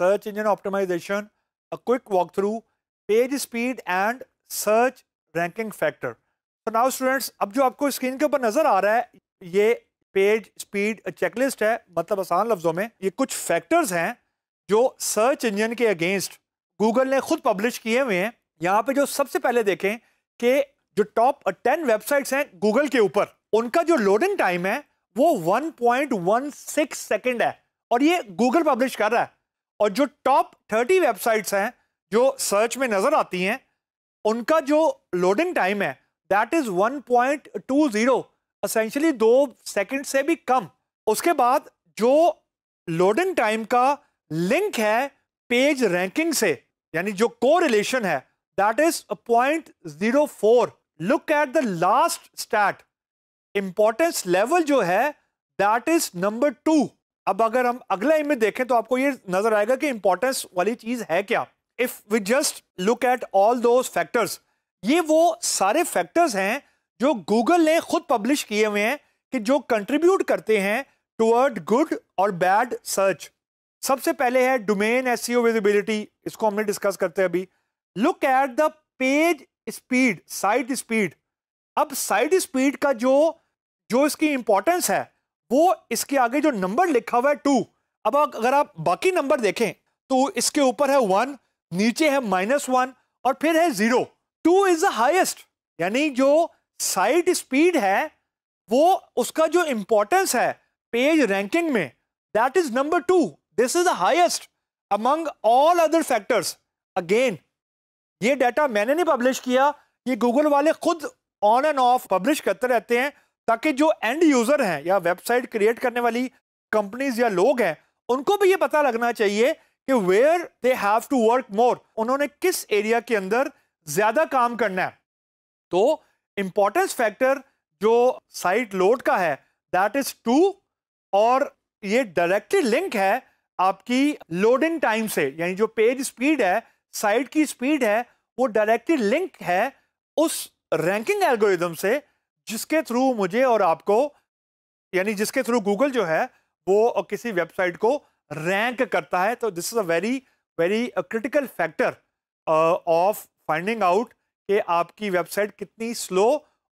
search engine optimization, a quick walkthrough, page speed and search ranking factor. तो now students अब जो आपको screen के ऊपर नज़र आ रहा है ये पेज स्पीड चेकलिस्ट है मतलब आसान लफ्ज़ों में ये कुछ फैक्टर्स हैं जो सर्च इंजन के अगेंस्ट गूगल ने खुद पब्लिश किए हुए हैं यहाँ पे जो सबसे पहले देखें कि जो टॉप टेन वेबसाइट्स हैं गूगल के ऊपर उनका जो लोडिंग टाइम है वो 1.16 सेकंड है और ये गूगल पब्लिश कर रहा है और जो टॉप थर्टी वेबसाइट्स हैं जो सर्च में नज़र आती हैं उनका जो लोडिंग टाइम है that is one point two zero essentially दो सेकंड से भी कम उसके बाद जो लोडिंग टाइम का लिंक है पेज रैंकिंग से यानी जो को रिलेशन है that is point zero four look at the last stat importance level जो है दैट इज़ नंबर टू अब अगर हम अगला इमेज देखें तो आपको ये नजर आएगा कि इंपॉर्टेंस वाली चीज है क्या if we just look at all दो फैक्टर्स ये वो सारे फैक्टर्स हैं जो गूगल ने खुद पब्लिश किए हुए हैं कि जो कंट्रीब्यूट करते हैं टूवर्ड गुड और बैड सर्च सबसे पहले है डोमेन एस विजिबिलिटी इसको हमने डिस्कस करते हैं अभी look at the page speed site speed अब साइट स्पीड का जो जो इसकी इंपॉर्टेंस है वो इसके आगे जो नंबर लिखा हुआ है टू अब अगर आप बाकी नंबर देखें तो इसके ऊपर है वन नीचे है माइनस वन और फिर है zero two is the highest यानी जो साइड स्पीड है वो उसका जो इंपॉर्टेंस है पेज रैंकिंग में that is number two this is the highest among all other factors again ये डाटा मैंने नहीं पब्लिश किया ये गूगल वाले खुद ऑन एंड ऑफ पब्लिश करते रहते हैं ताकि जो एंड यूज़र हैं या वेबसाइट क्रिएट करने वाली कंपनीज या लोग हैं उनको भी ये पता लगना चाहिए कि where they have to work more उन्होंने किस एरिया के अंदर ज़्यादा काम करना है तो इंपॉर्टेंस फैक्टर जो साइट लोड का है दैट इज़ टू और ये डायरेक्टली लिंक है आपकी लोडिंग टाइम से यानी जो पेज स्पीड है साइट की स्पीड है वो डायरेक्टली लिंक है उस रैंकिंग एल्गोरिदम से जिसके थ्रू मुझे और आपको यानी जिसके थ्रू गूगल जो है वो किसी वेबसाइट को रैंक करता है तो this is a very very critical factor of finding out कि आपकी वेबसाइट कितनी स्लो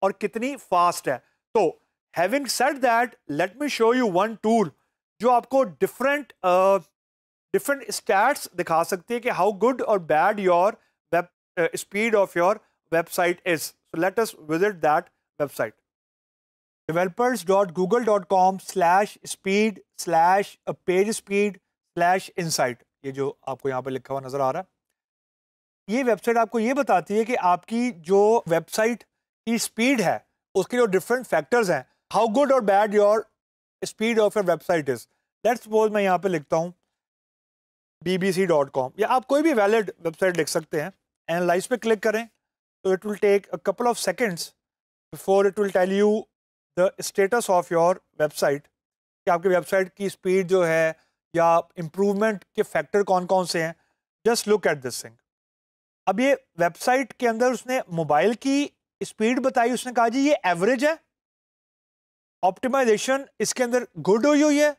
और कितनी फास्ट है तो having set that let me show you one tool जो आपको डिफरेंट डिफरेंट स्टैट्स दिखा सकती है कि हाउ गुड और bad your web speed of your website is so let us visit that website com slash speed slash page speed slash insight ये जो आपको यहाँ पर लिखा हुआ नज़र आ रहा है ये वेबसाइट आपको ये बताती है कि आपकी जो वेबसाइट की स्पीड है उसके जो डिफरेंट फैक्टर्स हैं हाउ गुड और bad your speed of your website is let suppose मैं यहाँ पे लिखता हूँ bbc.com या आप कोई भी वैलिड वेबसाइट लिख सकते हैं एनालाइज पे क्लिक करें तो it will take a couple of seconds before it will tell you the status of your website कि आपकी वेबसाइट की स्पीड जो है या इम्प्रूवमेंट के फैक्टर कौन कौन से हैं just look at this thing अब ये वेबसाइट के अंदर उसने मोबाइल की स्पीड बताई उसने कहा जी ये एवरेज है ऑप्टिमाइजेशन इसके अंदर गुड हुई हुई है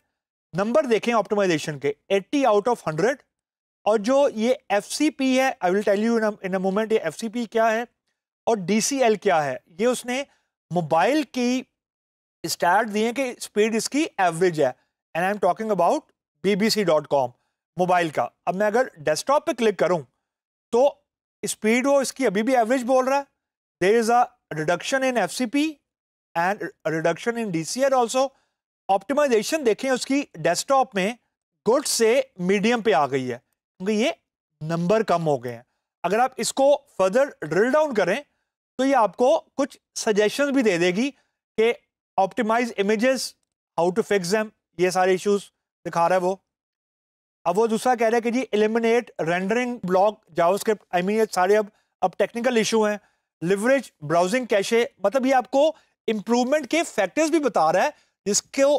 नंबर देखें ऑप्टिमाइजेशन के 80 आउट ऑफ 100 और जो ये एफ है I will tell you in a moment ये एफ क्या है और डीसीएल क्या है ये उसने मोबाइल की स्टैट दिए कि स्पीड इसकी एवरेज है and I am talking about BBC mobile का अब मैं अगर डेस्कटॉप पे क्लिक करूं तो स्पीड वो इसकी अभी भी एवरेज बोल रहा है there is a reduction in F C P and reduction in D C L also optimization देखें उसकी डेस्कटॉप में गुड से मीडियम पे आ गई है क्योंकि ये नंबर कम हो गए हैं अगर आप इसको फर्दर ड्रिल डाउन करें तो ये आपको कुछ सजेशन भी दे देगी कि optimize images how to fix them ये सारे इश्यूज दिखा रहा है वो अब वो दूसरा कह रहा है कि जी eliminate rendering block JavaScript I mean ये सारे अब अब टेक्निकल इशू हैं लिवरेज ब्राउजिंग कैशे मतलब ये आपको इम्प्रूवमेंट के फैक्टर्स भी बता रहा है जिसको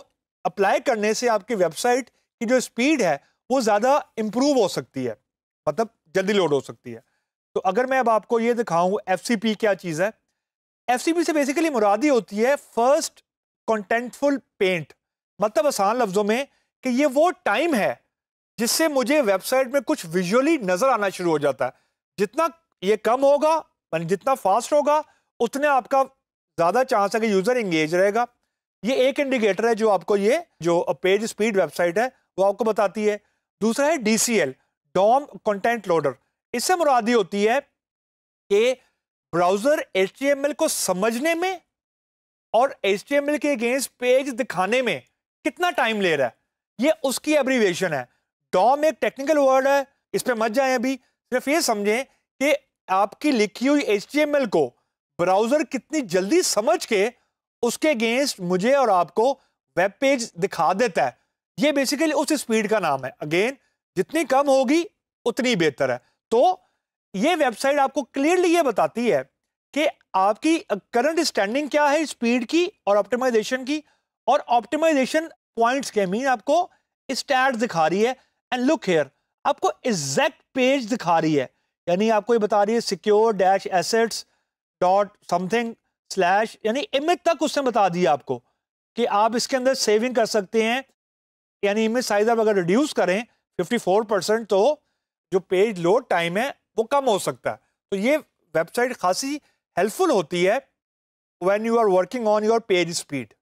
अप्लाई करने से आपकी वेबसाइट की जो स्पीड है वो ज़्यादा इम्प्रूव हो सकती है मतलब जल्दी लोड हो सकती है तो अगर मैं अब आपको ये दिखाऊं एफ क्या चीज़ है एफ से बेसिकली मुरादी होती है फर्स्ट कॉन्टेंटफुल पेंट मतलब आसान लफ्ज़ों में कि ये वो टाइम है जिससे मुझे वेबसाइट में कुछ विजुअली नज़र आना शुरू हो जाता है जितना ये कम होगा मानी जितना फास्ट होगा उतने आपका ज़्यादा चांस है कि यूज़र इंगेज रहेगा ये एक इंडिकेटर है जो आपको ये जो पेज स्पीड वेबसाइट है वो आपको बताती है दूसरा है D C L DOM content loader इससे मुरादी होती है कि ब्राउजर एच को समझने में और एच के अगेंस्ट पेज दिखाने में कितना टाइम ले रहा है ये उसकी एब्रीवेशन है डॉम एक टेक्निकल वर्ड है इस पर मत जाए अभी सिर्फ ये समझें कि आपकी लिखी हुई एच को ब्राउजर कितनी जल्दी समझ के उसके अगेंस्ट मुझे और आपको वेब पेज दिखा देता है ये बेसिकली उस स्पीड का नाम है अगेन जितनी कम होगी उतनी बेहतर है तो ये वेबसाइट आपको क्लियरली ये बताती है कि आपकी करंट स्टैंडिंग क्या है स्पीड की और ऑप्टिमाइजेशन की और ऑप्टिमाइजेशन पॉइंट्स के मीन आपको स्टैट दिखा रही है एंड लुक हेयर आपको एग्जैक्ट पेज दिखा रही है यानी आपको ये बता रही है secure dash assets dot something slash यानी इमेज तक उसने बता दिया आपको कि आप इसके अंदर सेविंग कर सकते हैं यानी इमेज साइज आप अगर रिड्यूस करें 54 परसेंट तो जो पेज लोड टाइम है वो कम हो सकता है तो ये वेबसाइट खासी हेल्पफुल होती है when you are working on your page speed